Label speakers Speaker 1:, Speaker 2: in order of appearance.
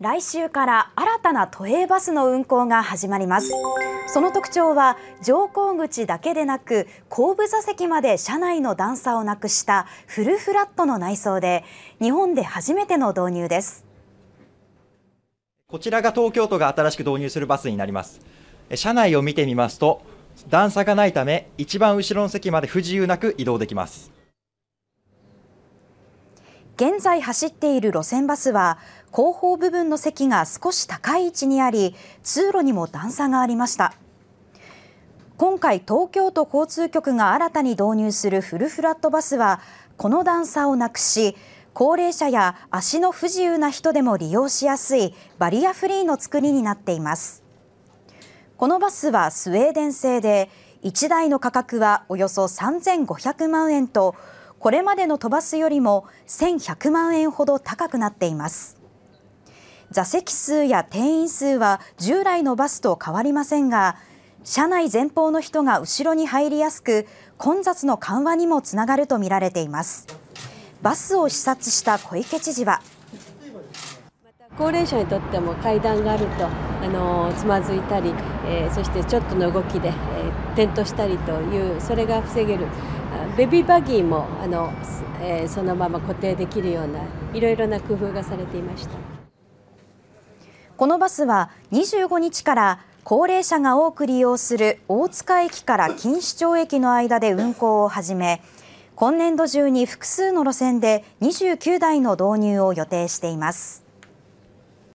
Speaker 1: 来週から新たな都営バスの運行が始まりますその特徴は乗降口だけでなく後部座席まで車内の段差をなくしたフルフラットの内装で日本で初めての導入です
Speaker 2: こちらが東京都が新しく導入するバスになります車内を見てみますと段差がないため一番後ろの席まで不自由なく移動できます
Speaker 1: 現在走っている路線バスは後方部分の席が少し高い位置にあり通路にも段差がありました今回東京都交通局が新たに導入するフルフラットバスはこの段差をなくし高齢者や足の不自由な人でも利用しやすいバリアフリーの作りになっていますこのバスはスウェーデン製で1台の価格はおよそ3500万円とこれまでの飛ばすよりも1100万円ほど高くなっています。座席数や定員数は従来のバスと変わりませんが、車内前方の人が後ろに入りやすく、混雑の緩和にもつながるとみ
Speaker 3: られています。バスを視察した小池知事は。高齢者にとっても階段があるとあのつまずいたり、えー、そしてちょっとの動きで、えー、転倒したりというそれが防げるベビーバギーもあの、えー、そのまま固定できるようないろいろな工夫がされていました
Speaker 1: このバスは25日から高齢者が多く利用する大塚駅から錦糸町駅の間で運行を始め今年度中に複数の路線で29台の導入を予定しています。